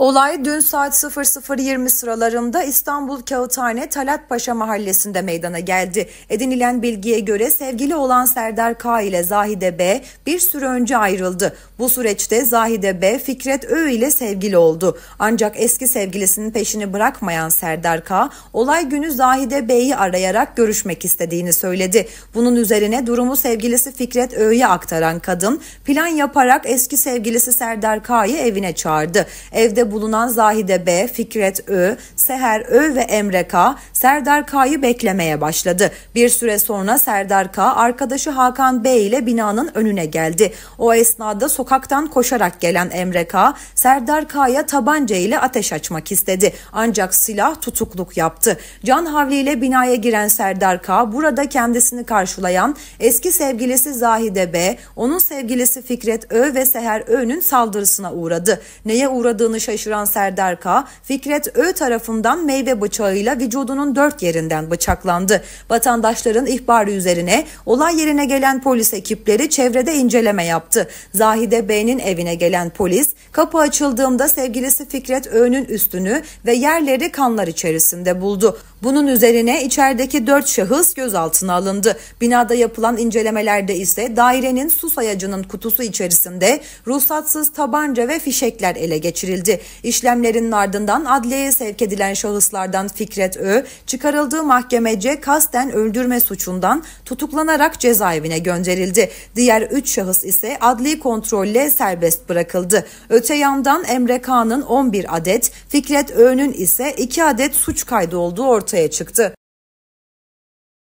Olay dün saat 00.20 sıralarında İstanbul Kağıthane Paşa mahallesinde meydana geldi. Edinilen bilgiye göre sevgili olan Serdar K ile Zahide B bir süre önce ayrıldı. Bu süreçte Zahide B Fikret Ö ile sevgili oldu. Ancak eski sevgilisinin peşini bırakmayan Serdar K olay günü Zahide B'yi arayarak görüşmek istediğini söyledi. Bunun üzerine durumu sevgilisi Fikret Ö'ye aktaran kadın plan yaparak eski sevgilisi Serdar K'yı evine çağırdı. Evde bulunan Zahide B, Fikret Ö, Seher Ö ve Emre K, Serdar K'yı beklemeye başladı. Bir süre sonra Serdar K, arkadaşı Hakan B ile binanın önüne geldi. O esnada sokaktan koşarak gelen Emre K, Serdar K'ya tabanca ile ateş açmak istedi. Ancak silah tutukluk yaptı. Can Havli binaya giren Serdar K, burada kendisini karşılayan eski sevgilisi Zahide B, onun sevgilisi Fikret Ö ve Seher Ö'nün saldırısına uğradı. Neye uğradığını şaşırdı şaşıran Serdar K. Fikret Ö tarafından meyve bıçağıyla vücudunun dört yerinden bıçaklandı. Vatandaşların ihbarı üzerine olay yerine gelen polis ekipleri çevrede inceleme yaptı. Zahide B'nin evine gelen polis kapı açıldığında sevgilisi Fikret Ö'nün üstünü ve yerleri kanlar içerisinde buldu. Bunun üzerine içerideki dört şahıs gözaltına alındı. Binada yapılan incelemelerde ise dairenin su sayacının kutusu içerisinde ruhsatsız tabanca ve fişekler ele geçirildi. İşlemlerin ardından adliyeye sevk edilen şahıslardan Fikret Ö, çıkarıldığı mahkemece kasten öldürme suçundan tutuklanarak cezaevine gönderildi. Diğer 3 şahıs ise adli kontrolle serbest bırakıldı. Öte yandan Emre Kağan'ın 11 adet, Fikret Ö'nün ise 2 adet suç kaydı olduğu ortaya çıktı.